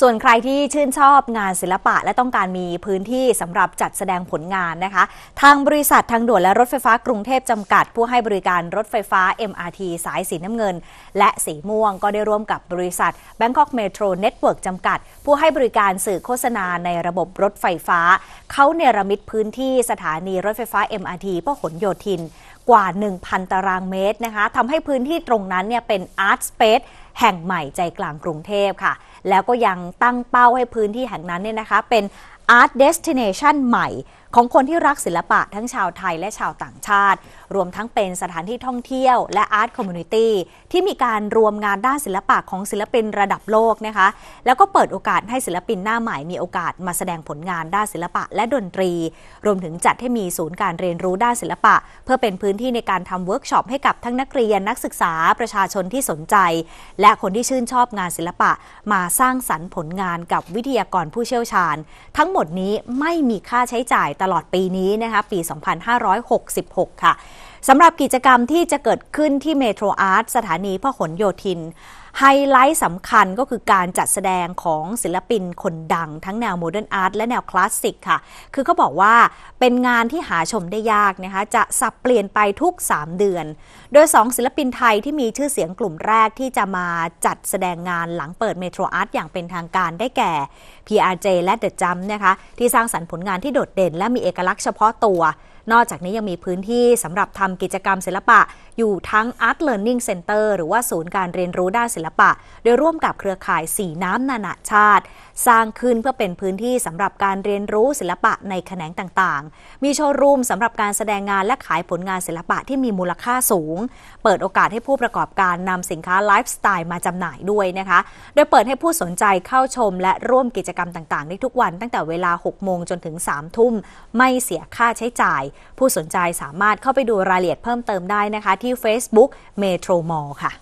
ส่วนใครที่ชื่นชอบงานศิลปะและต้องการมีพื้นที่สำหรับจัดแสดงผลงานนะคะ ทางบริษัททางด่วนและรถไฟฟ้ากรุงเทพจำกัด ผู้ให้บริการรถไฟฟ้า MRT สายสีน้ำเงิน และสีม่วงก็ได้ร่วมกับบริษัท Bangkok Metro Network จำกัด ผู้ให้บริการสื่อโฆษณาในระบบรถไฟฟ้า เขาเนรมิตพื้นที่สถานีรถไฟฟ้า MRT พหลโยธินกว่า 1,000ตารางเมตรนะคะทำให้พื้นที่ตรงนั้นเนี่ยเป็นอาร์ตสเปซแห่งใหม่ใจกลางกรุงเทพค่ะ แล้วก็ยังตั้งเป้าให้พื้นที่แห่งนั้นเนี่ยนะคะ เป็นอาร์ตเดสติเนชันใหม่ของคนที่รักศิลปะทั้งชาวไทยและชาวต่างชาติ รวมทั้งเป็นสถานที่ท่องเที่ยว และอาร์ตคอมมูนิตี้ที่มีการรวมงานด้านศิลปะของศิลปินระดับโลกนะคะ แล้วก็เปิดโอกาสให้ศิลปินหน้าใหม่มีโอกาสมาแสดงผลงานด้านศิลปะและดนตรี รวมถึงจัดให้มีศูนย์การเรียนรู้ด้านศิลปะ เพื่อเป็นพื้นที่ในการทำเวิร์กช็อปให้กับทั้งนักเรียนนักศึกษาประชาชนที่สนใจ และคนที่ชื่นชอบงานศิลปะมาสร้างสรรค์ผลงานกับวิทยากรผู้เชี่ยวชาญ ทั้งหมดนี้ไม่มีค่าใช้จ่ายตลอดปีนี้นะคะ ปี 2566 ค่ะ สำหรับกิจกรรมที่จะเกิดขึ้นที่เมโทรอาร์ต สถานีพหลโยธินไฮไลท์สำคัญก็คือการจัดแสดงของศิลปินคนดังทั้งแนวโมเดิร์นอาร์ตและแนวคลาสสิกค่ะ คือเขาบอกว่าเป็นงานที่หาชมได้ยากนะคะ จะสับเปลี่ยนไปทุก 3 เดือน โดย 2 ศิลปินไทยที่มีชื่อเสียงกลุ่มแรกที่จะมาจัดแสดงงานหลังเปิดเมโทรอาร์ตอย่างเป็นทางการได้แก่ PRJ และเดอะจัมนะคะ ที่สร้างสรรค์ผลงานที่โดดเด่นและมีเอกลักษณ์เฉพาะตัวนอกจากนี้ยังมีพื้นที่สำหรับทำกิจกรรมศิลปะ อยู่ทั้ง Art Learning Center หรือว่าศูนย์การเรียนรู้ด้านศิลปะ โดยร่วมกับเครือข่ายสีน้ำนานาชาติ สร้างขึ้นเพื่อเป็นพื้นที่สำหรับการเรียนรู้ศิลปะในแขนงต่างๆ มีโชว์รูมสำหรับการแสดงงานและขายผลงานศิลปะที่มีมูลค่าสูง เปิดโอกาสให้ผู้ประกอบการนำสินค้าไลฟ์สไตล์มาจำหน่ายด้วยนะคะ โดยเปิดให้ผู้สนใจเข้าชมและร่วมกิจกรรมต่างๆ ได้ทุกวัน ตั้งแต่เวลา 6 โมงจนถึง 3 ทุ่ม ไม่เสียค่าใช้จ่ายผู้สนใจสามารถเข้าไปดูรายละเอียดเพิ่มเติมได้นะคะ ที่ Facebook Metro Mall ค่ะ